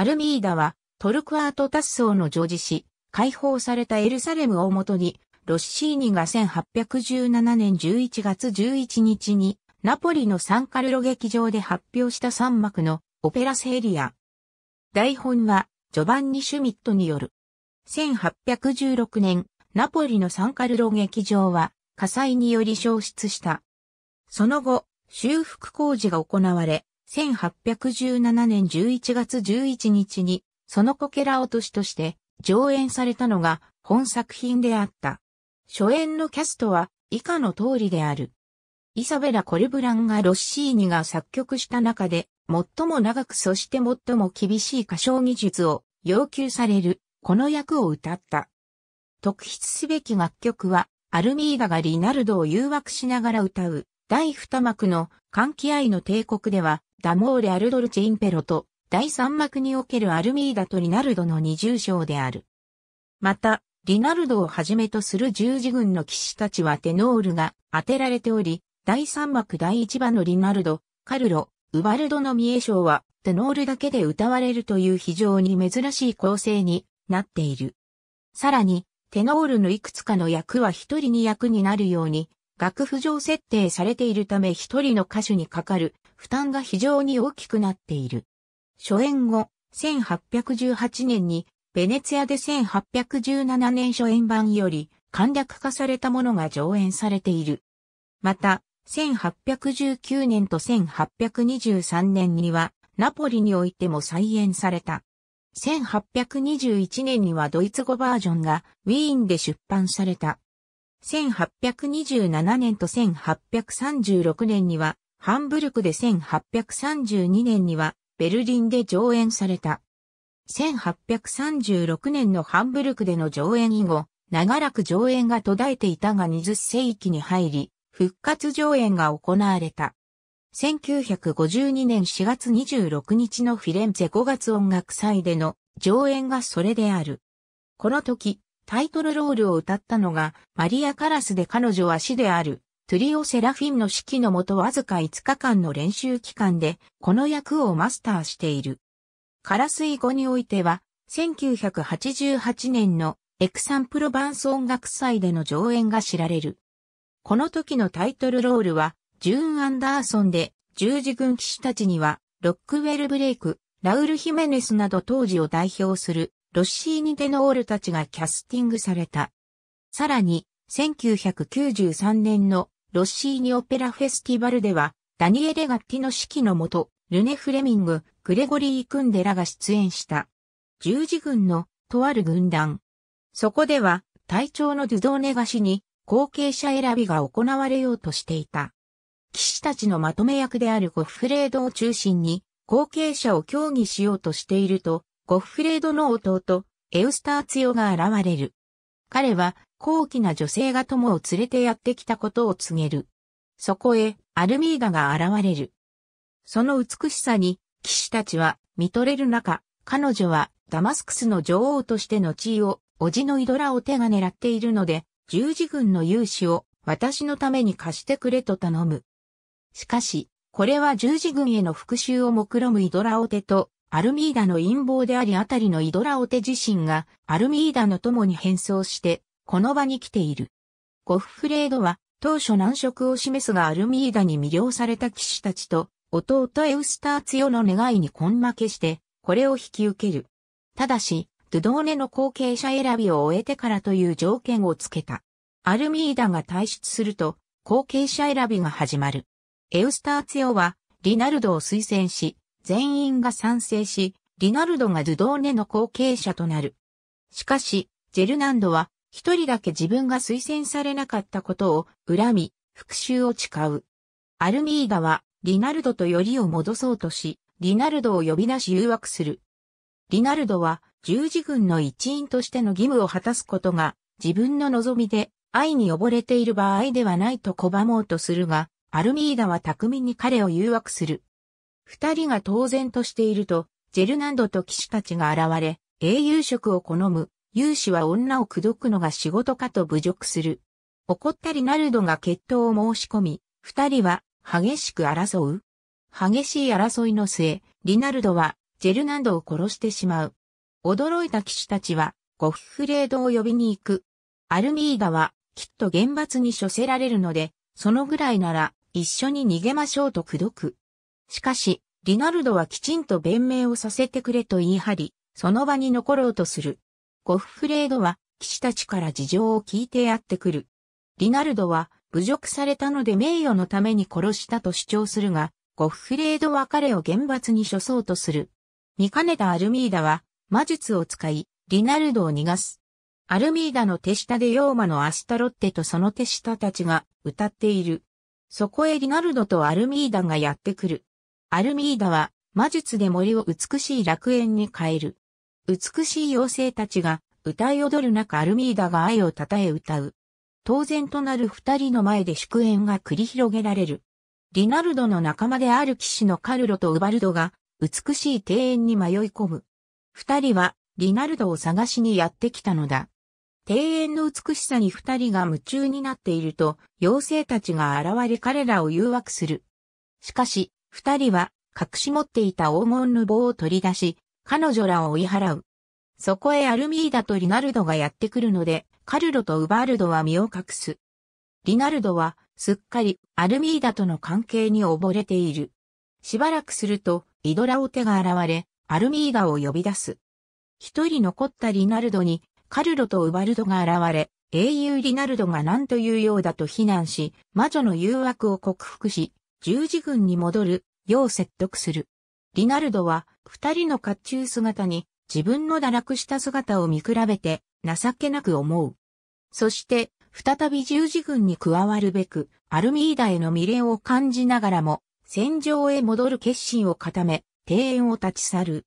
アルミーダはトルクアート・達ッの女児し、解放されたエルサレムをもとに、ロッシーニが1817年11月11日に、ナポリのサンカルロ劇場で発表した3幕のオペラセリア。台本はジョバンニ・シュミットによる。1816年、ナポリのサンカルロ劇場は火災により消失した。その後、修復工事が行われ、1817年11月11日に、そのこけら落としとして上演されたのが本作品であった。初演のキャストは以下の通りである。イサベラ・コルブランがロッシーニが作曲した中で、最も長くそして最も厳しい歌唱技術を要求される、この役を歌った。特筆すべき楽曲は、アルミーダがリナルドを誘惑しながら歌う、第二幕の歓喜愛の帝国では、ダモーレ・アルドルチ・インペロと、第三幕におけるアルミーダとリナルドの二重章である。また、リナルドをはじめとする十字軍の騎士たちはテノールが当てられており、第三幕第一番のリナルド、カルロ、ウバルドの三重章は、テノールだけで歌われるという非常に珍しい構成になっている。さらに、テノールのいくつかの役は一人に役になるように楽譜上設定されているため一人の歌手にかかる負担が非常に大きくなっている。初演後、1818年に、ベネツィアで1817年初演版より、簡略化されたものが上演されている。また、1819年と1823年には、ナポリにおいても再演された。1821年にはドイツ語バージョンがウィーンで出版された。1827年と1836年には、ハンブルクで1832年には、ベルリンで上演された。1836年のハンブルクでの上演以後、長らく上演が途絶えていたが20世紀に入り、復活上演が行われた。1952年4月26日のフィレンツェ5月音楽祭での上演がそれである。この時、タイトルロールを歌ったのが、マリア・カラスで彼女は死である、トゥリオ・セラフィンの指揮のもとわずか5日間の練習期間で、この役をマスターしている。カラス以後においては、1988年のエクサンプロバンス音楽祭での上演が知られる。この時のタイトルロールは、ジューン・アンダーソンで、十字軍騎士たちには、ロックウェル・ブレイク、ラウル・ヒメネスなど当時を代表するロッシーニ・デノールたちがキャスティングされた。さらに、1993年のロッシーニ・オペラフェスティバルでは、ダニエレ・ガッティの指揮のもと、ルネ・フレミング、グレゴリー・クンデラが出演した。十字軍の、とある軍団。そこでは、隊長のドゥドーネがしに、後継者選びが行われようとしていた。騎士たちのまとめ役であるゴフレードを中心に、後継者を協議しようとしていると、ゴッフレードの弟、エウスターツヨが現れる。彼は高貴な女性が友を連れてやってきたことを告げる。そこへアルミーダが現れる。その美しさに騎士たちは見とれる中、彼女はダマスクスの女王としての地位を、おじのイドラを手が狙っているので、十字軍の勇士を私のために貸してくれと頼む。しかし、これは十字軍への復讐を目論むイドラオテとアルミーダの陰謀でありあたりのイドラオテ自身がアルミーダの友に変装してこの場に来ている。ゴフフレードは当初難色を示すがアルミーダに魅了された騎士たちと弟エウスターツヨの願いに根負けしてこれを引き受ける。ただし、ドゥドーネの後継者選びを終えてからという条件をつけた。アルミーダが退出すると後継者選びが始まる。エウスターツヨはリナルドを推薦し、全員が賛成し、リナルドがドゥドーネの後継者となる。しかし、ジェルナンドは一人だけ自分が推薦されなかったことを恨み、復讐を誓う。アルミーダはリナルドとよりを戻そうとし、リナルドを呼び出し誘惑する。リナルドは十字軍の一員としての義務を果たすことが自分の望みで愛に溺れている場合ではないと拒もうとするが、アルミーダは巧みに彼を誘惑する。二人が当然としていると、ジェルナンドと騎士たちが現れ、英雄職を好む、勇士は女を口説くのが仕事かと侮辱する。怒ったリナルドが決闘を申し込み、二人は激しく争う。激しい争いの末、リナルドはジェルナンドを殺してしまう。驚いた騎士たちはゴフフレードを呼びに行く。アルミーダはきっと厳罰に処せられるので、そのぐらいなら一緒に逃げましょうと口説く。しかし、リナルドはきちんと弁明をさせてくれと言い張り、その場に残ろうとする。ゴッフレードは、騎士たちから事情を聞いてやってくる。リナルドは、侮辱されたので名誉のために殺したと主張するが、ゴッフレードは彼を厳罰に処そうとする。見かねたアルミーダは、魔術を使い、リナルドを逃がす。アルミーダの手下でヨーマのアスタロッテとその手下たちが歌っている。そこへリナルドとアルミーダがやってくる。アルミーダは魔術で森を美しい楽園に変える。美しい妖精たちが歌い踊る中アルミーダが愛を称え歌う。当然となる二人の前で祝宴が繰り広げられる。リナルドの仲間である騎士のカルロとウバルドが美しい庭園に迷い込む。二人はリナルドを探しにやってきたのだ。庭園の美しさに二人が夢中になっていると、妖精たちが現れ彼らを誘惑する。しかし、二人は隠し持っていた黄金の棒を取り出し、彼女らを追い払う。そこへアルミーダとリナルドがやってくるので、カルロとウバルドは身を隠す。リナルドは、すっかりアルミーダとの関係に溺れている。しばらくすると、イドラオテが現れ、アルミーダを呼び出す。一人残ったリナルドに、カルロとウバルドが現れ、英雄リナルドが何というようだと非難し、魔女の誘惑を克服し、十字軍に戻るよう説得する。リナルドは、二人の甲冑姿に、自分の堕落した姿を見比べて、情けなく思う。そして、再び十字軍に加わるべく、アルミーダへの未練を感じながらも、戦場へ戻る決心を固め、庭園を立ち去る。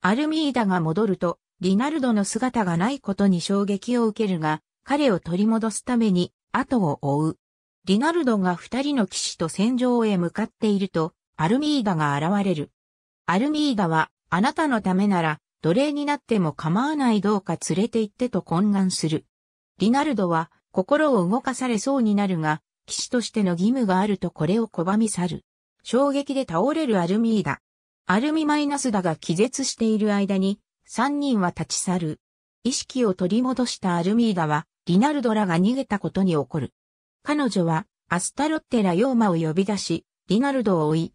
アルミーダが戻ると、リナルドの姿がないことに衝撃を受けるが、彼を取り戻すために、後を追う。リナルドが二人の騎士と戦場へ向かっていると、アルミーダが現れる。アルミーダは、あなたのためなら、奴隷になっても構わないどうか連れて行ってと懇願する。リナルドは、心を動かされそうになるが、騎士としての義務があるとこれを拒み去る。衝撃で倒れるアルミーダ。アルミマイナスダが気絶している間に、三人は立ち去る。意識を取り戻したアルミーダは、リナルドらが逃げたことに怒る。彼女は、アスタロッテラ・ヨーマを呼び出し、リナルドを追い、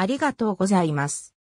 ありがとうございます。